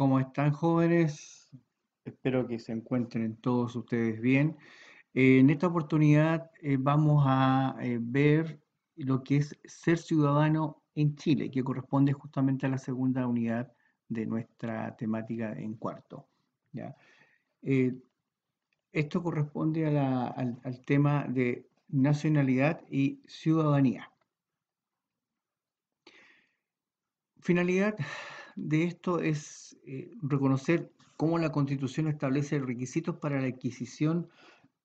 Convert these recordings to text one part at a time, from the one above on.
¿Cómo están jóvenes? Espero que se encuentren todos ustedes bien. en esta oportunidad eh, vamos a eh, ver lo que es ser ciudadano en Chile, que corresponde justamente a la segunda unidad de nuestra temática en cuarto. Eh, esto corresponde al, al tema de nacionalidad y ciudadanía. Finalidad de esto es eh, reconocer cómo la Constitución establece requisitos para la adquisición,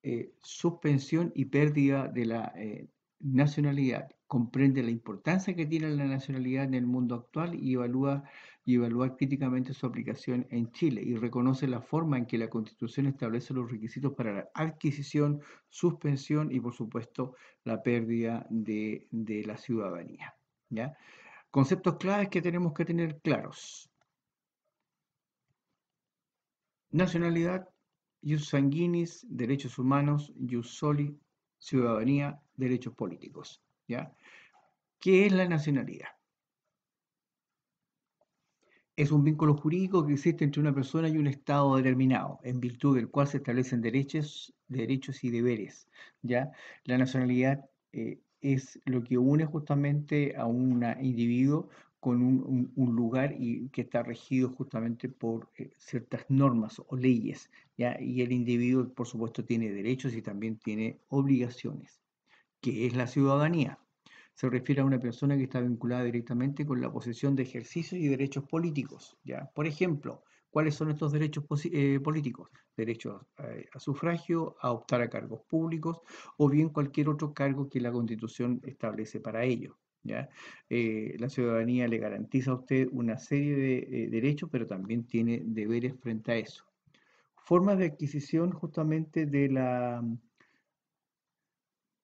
eh, suspensión y pérdida de la eh, nacionalidad. Comprende la importancia que tiene la nacionalidad en el mundo actual y evalúa críticamente su aplicación en Chile y reconoce la forma en que la Constitución establece los requisitos para la adquisición, suspensión y, por supuesto, la pérdida de, de la ciudadanía. ¿ya? Conceptos claves que tenemos que tener claros. Nacionalidad, jus sanguinis, derechos humanos, jus soli, ciudadanía, derechos políticos. ¿ya? ¿Qué es la nacionalidad? Es un vínculo jurídico que existe entre una persona y un Estado determinado, en virtud del cual se establecen derechos, derechos y deberes. ¿ya? La nacionalidad eh, es lo que une justamente a un individuo con un, lugar y que está regido justamente por eh, ciertas normas o leyes, y el individuo, por supuesto, tiene derechos y también tiene obligaciones, que es la ciudadanía. Se refiere a una persona que está vinculada directamente con la posesión de ejercicios y derechos políticos. ¿ya? Por ejemplo, cuáles son estos derechos eh, políticos, derechos a, sufragio, a optar a cargos públicos o bien cualquier otro cargo que la Constitución establece para ello. ¿ya? Eh, la ciudadanía le garantiza a usted una serie de eh, derechos, pero también tiene deberes frente a eso. Formas de adquisición justamente de la,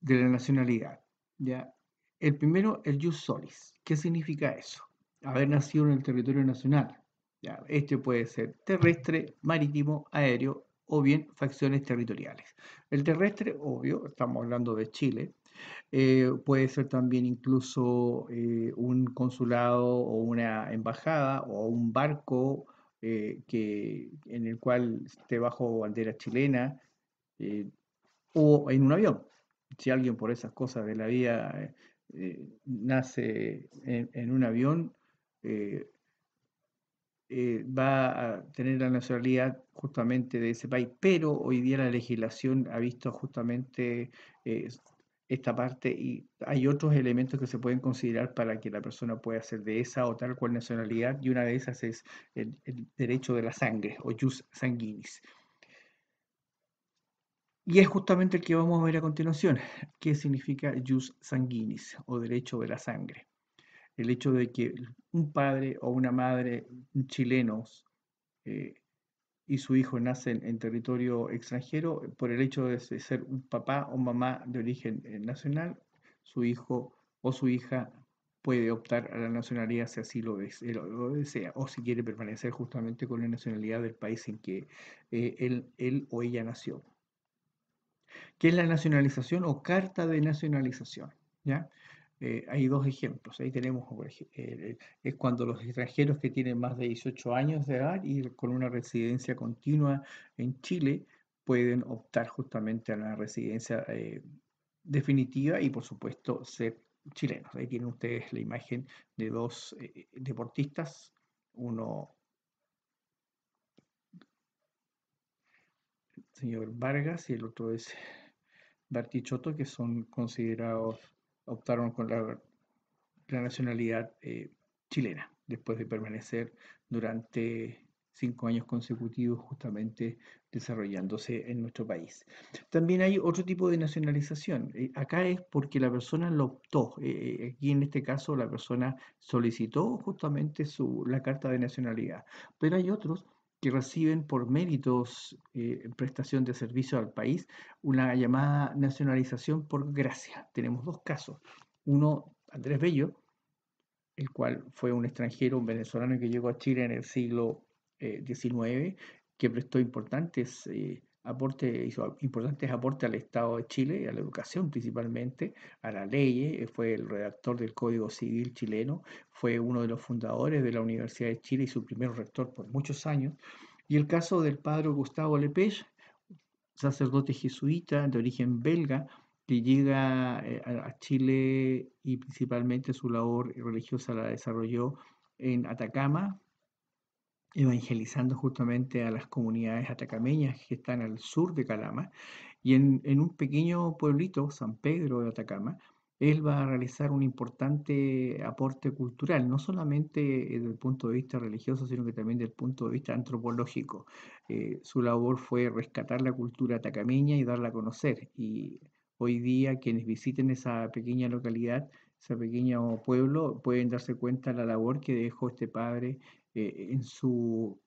de la nacionalidad. ¿ya? El primero, el jus solis. ¿Qué significa eso? Haber nacido en el territorio nacional este puede ser terrestre, marítimo, aéreo o bien facciones territoriales. El terrestre, obvio, estamos hablando de Chile, eh, puede ser también incluso eh, un consulado o una embajada o un barco eh, que, en el cual esté bajo bandera chilena o en un avión. Si alguien por esas cosas de la vida nace en, un avión, eh, eh, va a tener la nacionalidad justamente de ese país, pero hoy día la legislación ha visto justamente eh, esta parte y hay otros elementos que se pueden considerar para que la persona pueda ser de esa o tal cual nacionalidad y una de esas es el, el derecho de la sangre o jus sanguinis. Y es justamente el que vamos a ver a continuación, qué significa jus sanguinis o derecho de la sangre el hecho de que un padre o una madre chilenos eh, y su hijo nacen en territorio extranjero, eh, por el hecho de ser un papá o mamá de origen eh, nacional, su hijo o su hija puede optar a la nacionalidad si así lo, desea, o si quiere permanecer justamente con la nacionalidad del país en que él, él o ella nació. ¿Qué es la nacionalización o carta de nacionalización? ¿Ya? Eh, hay dos ejemplos. Ahí tenemos, eh, es cuando los extranjeros que tienen más de 18 años de edad y con una residencia continua en Chile pueden optar justamente a la residencia eh, definitiva y por supuesto ser chilenos. Ahí tienen ustedes la imagen de dos deportistas, uno señor Vargas y el otro es Bartichotto, que son considerados optaron con la, nacionalidad eh, chilena, después de permanecer durante cinco años consecutivos justamente desarrollándose en nuestro país. También hay otro tipo de nacionalización. Eh, acá es porque la persona lo optó. Eh, eh, aquí en este caso la persona solicitó justamente su, la carta de nacionalidad. Pero hay otros que reciben por méritos en eh, prestación de servicio al país, una llamada nacionalización por gracia. Tenemos dos casos. Uno, Andrés Bello, el cual fue un extranjero, un venezolano que llegó a Chile en el siglo XIX, eh, que prestó importantes eh, aporte, hizo importantes aportes al Estado de Chile, a la educación principalmente, a la ley, eh, fue el redactor del Código Civil chileno, fue uno de los fundadores de la Universidad de Chile y su primer rector por muchos años. Y el caso del padre Gustavo Lepech, sacerdote jesuita de origen belga, que llega eh, a Chile y principalmente su labor religiosa la desarrolló en Atacama, evangelizando justamente a las comunidades atacameñas que están al sur de Calama. Y en, un pequeño pueblito, San Pedro de Atacama, él va a realizar un importante aporte cultural, no solamente eh, desde el punto de vista religioso, sino que también desde el punto de vista antropológico. Eh, su labor fue rescatar la cultura atacameña y darla a conocer. Y hoy día quienes visiten esa pequeña localidad, ese pequeño pueblo, pueden darse cuenta de la labor que dejó este padre eh, en su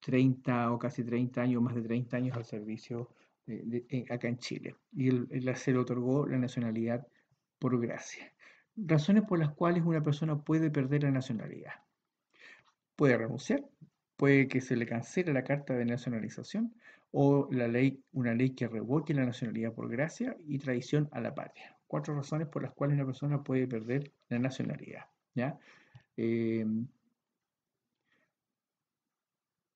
30 o casi 30 años, más de 30 años al servicio acá en Chile. Y él, se le otorgó la nacionalidad por gracia. Razones por las cuales una persona puede perder la nacionalidad. Puede renunciar, puede que se le cancele la carta de nacionalización o la ley, una ley que revoque la nacionalidad por gracia y traición a la patria. Cuatro razones por las cuales una persona puede perder la nacionalidad. ¿ya? Eh,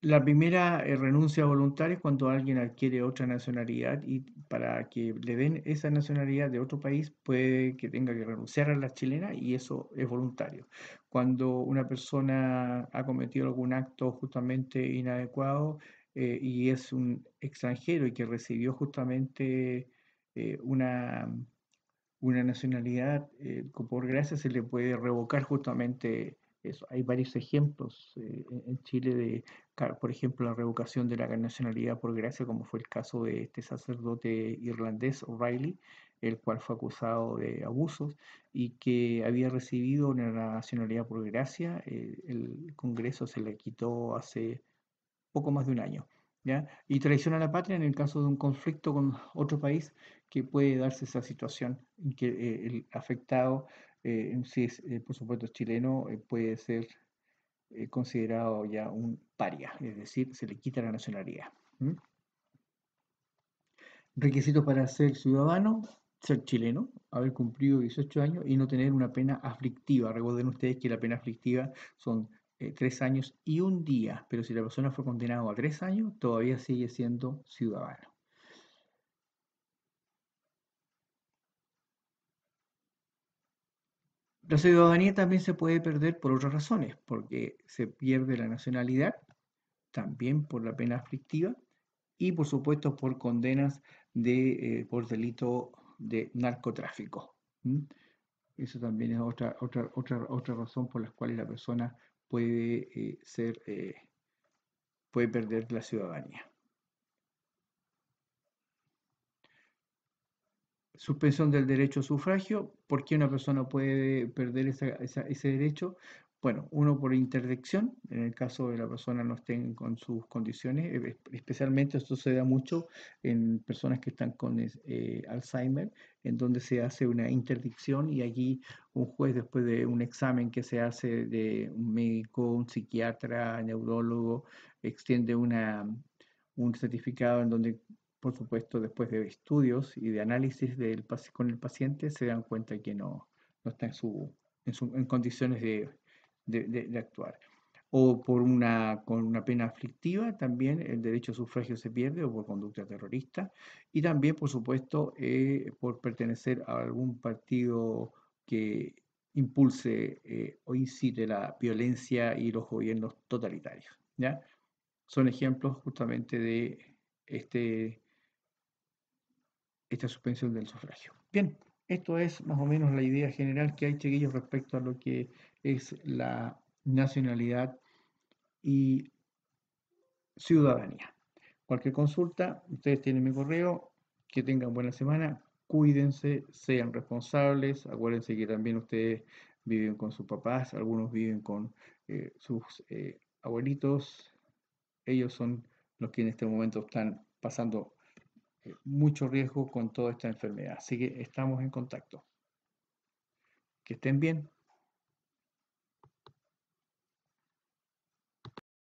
la primera eh, renuncia voluntaria es cuando alguien adquiere otra nacionalidad y para que le den esa nacionalidad de otro país puede que tenga que renunciar a la chilena y eso es voluntario. Cuando una persona ha cometido algún acto justamente inadecuado eh, y es un extranjero y que recibió justamente eh, una, una, nacionalidad, por gracia se le puede revocar justamente hay varios ejemplos eh, en Chile de, por ejemplo, la revocación de la nacionalidad por gracia, como fue el caso de este sacerdote irlandés O'Reilly, el cual fue acusado de abusos y que había recibido una nacionalidad por gracia. Eh, el Congreso se la quitó hace poco más de un año. ¿ya? Y traiciona a la patria en el caso de un conflicto con otro país que puede darse esa situación en que eh, el afectado eh, si es, eh, por supuesto, chileno, eh, puede ser considerado ya un paria, es decir, se le quita la nacionalidad. Requisitos para ser ciudadano, ser chileno, haber cumplido 18 años y no tener una pena aflictiva. Recuerden ustedes que la pena aflictiva son tres años y un día, pero si la persona fue condenada a tres años, todavía sigue siendo ciudadano. La ciudadanía también se puede perder por otras razones, porque se pierde la nacionalidad, también por la pena aflictiva y por supuesto por condenas de, eh, por delito de narcotráfico. Eso también es otra, otra, otra, otra razón por la cual la persona puede, eh, ser, eh, puede perder la ciudadanía. suspensión del derecho a sufragio, ¿por qué una persona puede perder ese derecho? Bueno, uno por interdicción, en el caso de la persona no estén con sus condiciones, e, especialmente esto se da mucho en personas que están con eh, Alzheimer, en donde se hace una interdicción y allí un juez después de un examen que se hace de un médico, un psiquiatra, neurólogo, extiende una, un certificado en donde por supuesto, después de estudios y de análisis del, con el paciente, se dan cuenta que no, no está en, su, en, condiciones de, actuar. O por una, con una pena aflictiva, también el derecho a sufragio se pierde, o por conducta terrorista, y también, por supuesto, eh, por pertenecer a algún partido que impulse eh, o incite la violencia y los gobiernos totalitarios. ¿ya? Son ejemplos justamente de este esta suspensión del sufragio. Bien, esto es más o menos la idea general que hay, chiquillos, respecto a lo que es la nacionalidad y ciudadanía. Cualquier consulta, ustedes tienen mi correo, que tengan buena semana, cuídense, sean responsables, acuérdense que también ustedes viven con sus papás, algunos viven con eh, sus eh, abuelitos, ellos son los que en este momento están pasando eh, mucho riesgo con toda esta enfermedad. Así que estamos en contacto. Que estén bien.